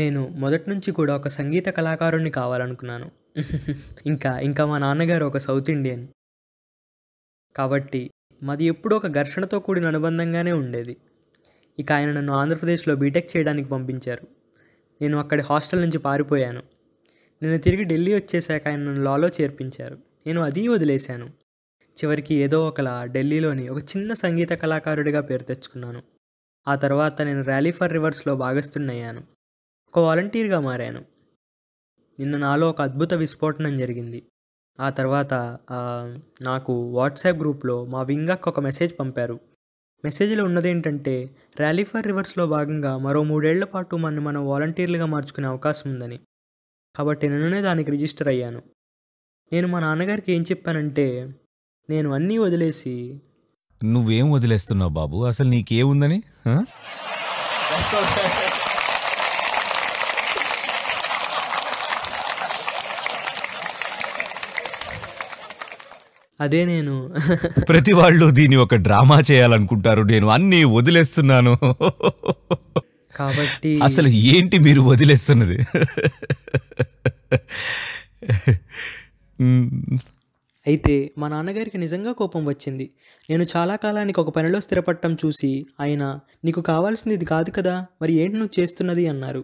నేను మొదటి నుంచి కూడా ఒక సంగీత కళాకారుణ్ణి కావాలనుకున్నాను ఇంకా ఇంకా మా నాన్నగారు ఒక సౌత్ ఇండియన్ కాబట్టి మాది ఎప్పుడూ ఒక ఘర్షణతో కూడిన అనుబంధంగానే ఉండేది ఇక ఆయన నన్ను ఆంధ్రప్రదేశ్లో బీటెక్ చేయడానికి పంపించారు నేను అక్కడి హాస్టల్ నుంచి పారిపోయాను నేను తిరిగి ఢిల్లీ వచ్చేసాక ఆయన నన్ను లాలో చేర్పించారు నేను అది వదిలేశాను చివరికి ఏదో ఒకలా ఢిల్లీలోని ఒక చిన్న సంగీత కళాకారుడిగా పేరు తెచ్చుకున్నాను ఆ తర్వాత నేను ర్యాలీ ఫర్ రివర్స్లో భాగస్థున్నయ్యాను ఒక వాలంటీర్గా మారాను నిన్న నాలో ఒక అద్భుత విస్ఫోటనం జరిగింది ఆ తర్వాత నాకు వాట్సాప్ గ్రూప్లో మా వింగక్ ఒక మెసేజ్ పంపారు మెసేజ్లో ఉన్నదేంటంటే ర్యాలీ ఫర్ రివర్స్లో భాగంగా మరో మూడేళ్ల పాటు మనం మనం వాలంటీర్లుగా మార్చుకునే అవకాశం ఉందని కాబట్టి నిన్ననే దానికి రిజిస్టర్ అయ్యాను నేను మా నాన్నగారికి ఏం చెప్పానంటే నేను అన్నీ వదిలేసి నువ్వేం వదిలేస్తున్నావు బాబు అసలు నీకేముందని అదే నేను ప్రతి వాళ్ళు దీని ఒక డ్రామా చేయాలనుకుంటారు నేను అన్ని వదిలేస్తున్నాను కాబట్టి అసలు ఏంటి మీరు వదిలేస్తున్నది అయితే మా నాన్నగారికి నిజంగా కోపం వచ్చింది నేను చాలా కాలానికి ఒక పనిలో స్థిరపడటం చూసి ఆయన నీకు కావాల్సింది ఇది కాదు కదా మరి ఏంటి నువ్వు చేస్తున్నది అన్నారు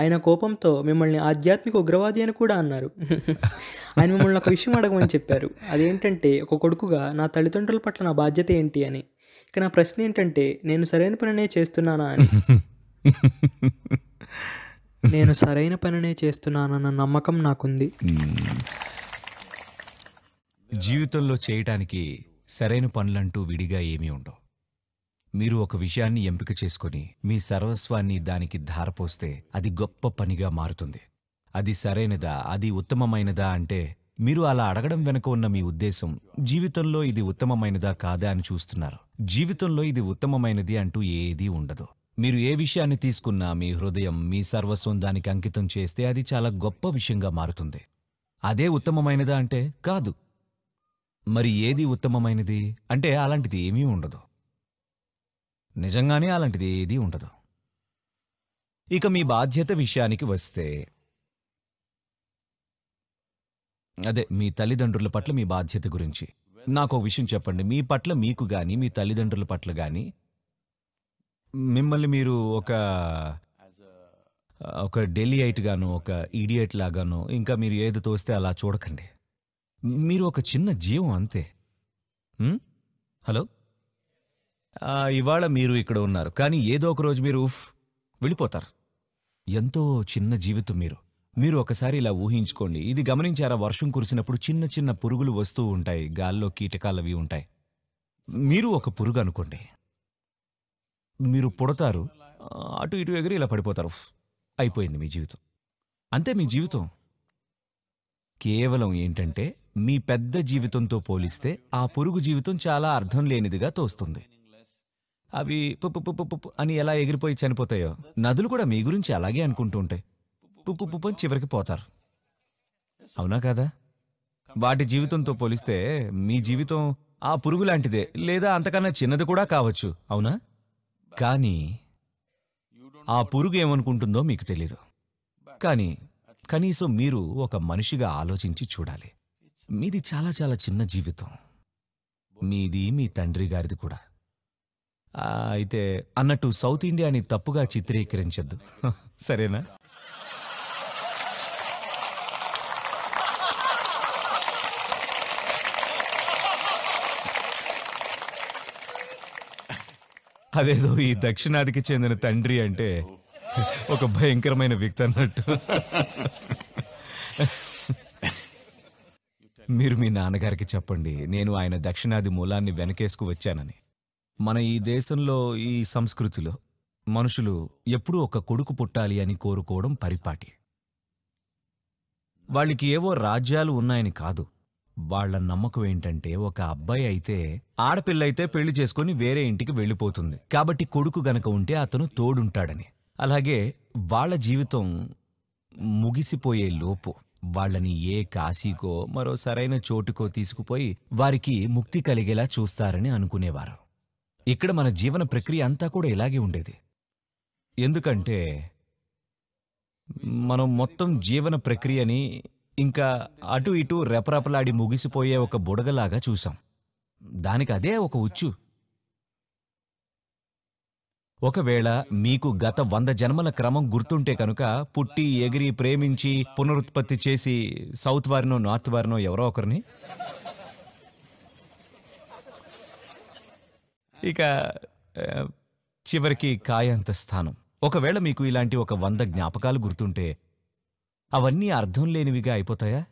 ఆయన కోపంతో మిమ్మల్ని ఆధ్యాత్మిక ఉగ్రవాది అని కూడా అన్నారు ఆయన మిమ్మల్ని ఒక విషయం అడగమని చెప్పారు అదేంటంటే ఒక కొడుకుగా నా తల్లిదండ్రుల పట్ల నా బాధ్యత ఏంటి అని ఇక నా ప్రశ్న ఏంటంటే నేను సరైన పనినే చేస్తున్నానా అని నేను సరైన పనినే చేస్తున్నానన్న నమ్మకం నాకుంది జీవితంలో చేయటానికి సరైన పనులంటూ విడిగా ఏమీ ఉండవు మీరు ఒక విషయాన్ని ఎంపిక చేసుకుని మీ సర్వస్వాన్ని దానికి ధారపోస్తే అది గొప్ప పనిగా మారుతుంది అది సరైనదా అది ఉత్తమమైనదా అంటే మీరు అలా అడగడం వెనుక ఉన్న మీ ఉద్దేశం జీవితంలో ఇది ఉత్తమమైనదా కాదా అని చూస్తున్నారు జీవితంలో ఇది ఉత్తమమైనది అంటూ ఏదీ ఉండదు మీరు ఏ విషయాన్ని తీసుకున్నా మీ హృదయం మీ సర్వస్వం దానికి అంకితం చేస్తే అది చాలా గొప్ప విషయంగా మారుతుంది అదే ఉత్తమమైనదా అంటే కాదు మరి ఏది ఉత్తమమైనది అంటే అలాంటిది ఏమీ ఉండదు నిజంగానే అలాంటిది ఏదీ ఉండదు ఇక మీ బాధ్యత విషయానికి వస్తే అదే మీ తల్లిదండ్రుల పట్ల మీ బాధ్యత గురించి నాకు ఒక విషయం చెప్పండి మీ పట్ల మీకు కానీ మీ తల్లిదండ్రుల పట్ల కానీ మిమ్మల్ని మీరు ఒక ఒక డెలీ గాను ఒక ఈడియట్ లాగాను ఇంకా మీరు ఏది తోస్తే అలా చూడకండి మీరు ఒక చిన్న జీవం అంతే హలో ఇవాళ మీరు ఇక్కడ ఉన్నారు కానీ ఏదో ఒక రోజు మీరు వెళ్ళిపోతారు ఎంతో చిన్న జీవితం మీరు మీరు ఒకసారి ఇలా ఊహించుకోండి ఇది గమనించారా వర్షం కురిసినప్పుడు చిన్న చిన్న పురుగులు వస్తూ ఉంటాయి గాల్లో కీటకాలు అవి ఉంటాయి మీరు ఒక పురుగు అనుకోండి మీరు పుడతారు అటు ఇటు ఎగిరి ఇలా పడిపోతారు అయిపోయింది మీ జీవితం అంతే మీ జీవితం కేవలం ఏంటంటే మీ పెద్ద జీవితంతో పోలిస్తే ఆ పురుగు జీవితం చాలా అర్థం లేనిదిగా తోస్తుంది అవి పుప్పు పుప్పు పుప్పు అని ఎలా ఎగిరిపోయి చనిపోతాయో నదులు కూడా మీ గురించి అలాగే అనుకుంటూ ఉంటాయి పుప్పు పుప్పు అని చివరికి పోతారు అవునా కదా వాటి జీవితంతో పోలిస్తే మీ జీవితం ఆ పురుగు లాంటిదే లేదా అంతకన్నా చిన్నది కూడా కావచ్చు అవునా కానీ ఆ పురుగు ఏమనుకుంటుందో మీకు తెలీదు కానీ కనీసం మీరు ఒక మనిషిగా ఆలోచించి చూడాలి మీది చాలా చాలా చిన్న జీవితం మీది మీ తండ్రి గారిది కూడా అయితే అన్నట్టు సౌత్ ఇండియాని తప్పుగా చిత్రీకరించద్దు సరేనా అదేదో ఈ దక్షిణాదికి చెందిన తండ్రి అంటే ఒక భయంకరమైన వ్యక్తి అన్నట్టు మీరు మీ నాన్నగారికి చెప్పండి నేను ఆయన దక్షిణాది మూలాన్ని వెనకేసుకు వచ్చానని మన ఈ దేశంలో ఈ సంస్కృతిలో మనుషులు ఎప్పుడూ ఒక కొడుకు పుట్టాలి అని కోరుకోవడం పరిపాటి వాళ్ళకి ఏవో రాజ్యాలు ఉన్నాయని కాదు వాళ్ల నమ్మకం ఏంటంటే ఒక అబ్బాయి అయితే ఆడపిల్ల అయితే పెళ్లి చేసుకుని వేరే ఇంటికి వెళ్ళిపోతుంది కాబట్టి కొడుకు గనక ఉంటే అతను తోడుంటాడని అలాగే వాళ్ల జీవితం ముగిసిపోయే లోపు వాళ్ళని ఏ కాశీకో మరో సరైన చోటుకో తీసుకుపోయి వారికి ముక్తి కలిగేలా చూస్తారని అనుకునేవారు ఇక్కడ మన జీవన ప్రక్రియ అంతా కూడా ఇలాగే ఉండేది ఎందుకంటే మనం మొత్తం జీవన ప్రక్రియని ఇంకా అటు ఇటు రెపరెపలాడి ముగిసిపోయే ఒక బుడగలాగా చూసాం దానికి అదే ఒక ఉచ్చు ఒకవేళ మీకు గత వంద జన్మల క్రమం గుర్తుంటే కనుక పుట్టి ఎగిరి ప్రేమించి పునరుత్పత్తి చేసి సౌత్ వారినో నార్త్ వారినో ఎవరో ఒకరిని ఇక చివరికి కాయంత స్థానం ఒకవేళ మీకు ఇలాంటి ఒక వంద జ్ఞాపకాలు గుర్తుంటే అవన్నీ అర్థం లేనివిగా అయిపోతాయా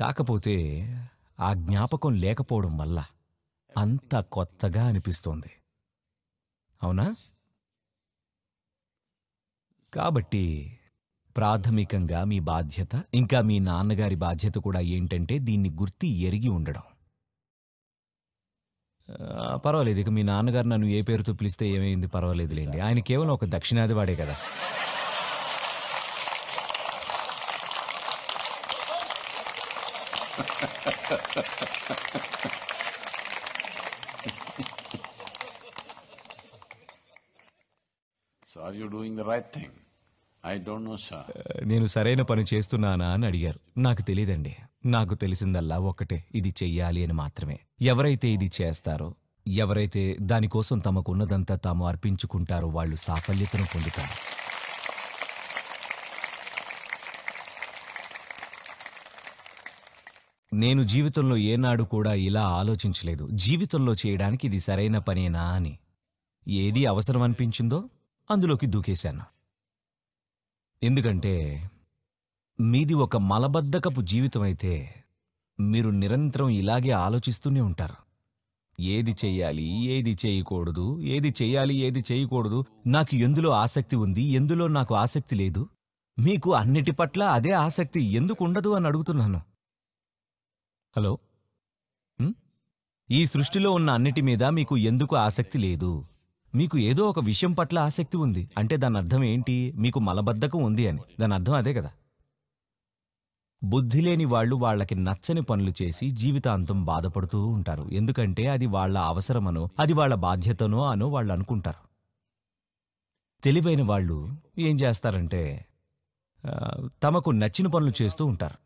కాకపోతే ఆ జ్ఞాపకం లేకపోవడం వల్ల అంత కొత్తగా అనిపిస్తోంది అవునా కాబట్టి ప్రాథమికంగా మీ బాధ్యత ఇంకా మీ నాన్నగారి బాధ్యత కూడా ఏంటంటే దీన్ని గుర్తి ఎరిగి ఉండడం పర్వాలేదు ఇక మీ నాన్నగారు నన్ను ఏ పేరుతో పిలిస్తే ఏమైంది పర్వాలేదులేండి ఆయన కేవలం ఒక దక్షిణాది వాడే కదా So are you doing the right thing? I know sir నేను సరైన పని చేస్తున్నానా అని అడిగారు నాకు తెలియదండి నాకు తెలిసిందల్లా ఒక్కటే ఇది చెయ్యాలి అని మాత్రమే ఎవరైతే ఇది చేస్తారో ఎవరైతే దానికోసం తమకున్నదంతా తాము అర్పించుకుంటారో వాళ్ళు సాఫల్యతను పొందుతారు నేను జీవితంలో ఏనాడు కూడా ఇలా ఆలోచించలేదు జీవితంలో చేయడానికి ఇది సరైన పనేనా అని ఏది అవసరం అనిపించిందో అందులోకి దూకేశాను ఎందుకంటే మీది ఒక మలబద్ధకపు జీవితమైతే మీరు నిరంతరం ఇలాగే ఆలోచిస్తూనే ఉంటారు ఏది చేయాలి ఏది చేయకూడదు ఏది చేయాలి ఏది చేయకూడదు నాకు ఎందులో ఆసక్తి ఉంది ఎందులో నాకు ఆసక్తి లేదు మీకు అన్నిటి పట్ల అదే ఆసక్తి ఎందుకు ఉండదు అని అడుగుతున్నాను హలో ఈ సృష్టిలో ఉన్న అన్నిటి మీద మీకు ఎందుకు ఆసక్తి లేదు మీకు ఏదో ఒక విషయం పట్ల ఆసక్తి ఉంది అంటే దాని అర్థం ఏంటి మీకు మలబద్ధకం ఉంది అని దాని అర్థం అదే కదా బుద్ధి లేని వాళ్ళు వాళ్ళకి నచ్చని పనులు చేసి జీవితాంతం బాధపడుతూ ఉంటారు ఎందుకంటే అది వాళ్ళ అవసరమనో అది వాళ్ళ బాధ్యతనో అనో వాళ్ళు అనుకుంటారు తెలివైన వాళ్ళు ఏం చేస్తారంటే తమకు నచ్చిన పనులు చేస్తూ ఉంటారు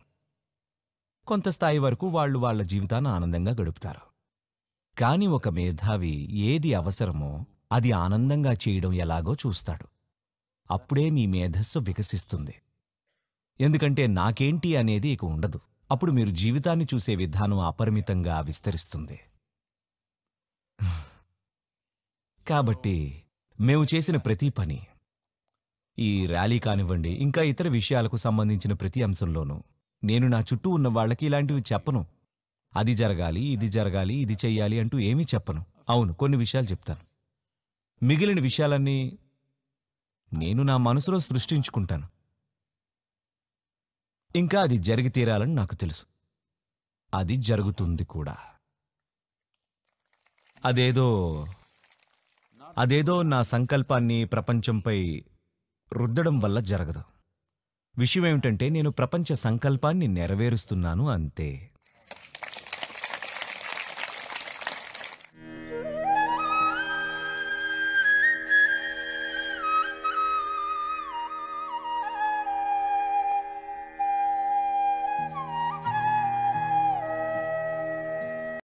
కొంత స్థాయి వరకు వాళ్ళు వాళ్ళ జీవితాన్ని ఆనందంగా గడుపుతారు కానీ ఒక మేధావి ఏది అవసరమో అది ఆనందంగా చేయడం ఎలాగో చూస్తాడు అప్పుడే మీ మేధస్సు వికసిస్తుంది ఎందుకంటే నాకేంటి అనేది ఇక ఉండదు అప్పుడు మీరు జీవితాన్ని చూసే విధానం అపరిమితంగా విస్తరిస్తుంది కాబట్టి మేము చేసిన ప్రతి పని ఈ ర్యాలీ కానివ్వండి ఇంకా ఇతర విషయాలకు సంబంధించిన ప్రతి అంశంలోనూ నేను నా చుట్టూ ఉన్న వాళ్ళకి ఇలాంటివి చెప్పను అది జరగాలి ఇది జరగాలి ఇది చెయ్యాలి అంటూ ఏమీ చెప్పను అవును కొన్ని విషయాలు చెప్తాను మిగిలిన విషయాలన్నీ నేను నా మనసులో సృష్టించుకుంటాను ఇంకా అది జరిగి తీరాలని నాకు తెలుసు అది జరుగుతుంది కూడా అదేదో అదేదో నా సంకల్పాన్ని ప్రపంచంపై రుద్దడం వల్ల జరగదు విషయం ఏమిటంటే నేను ప్రపంచ సంకల్పాన్ని నెరవేరుస్తున్నాను అంతే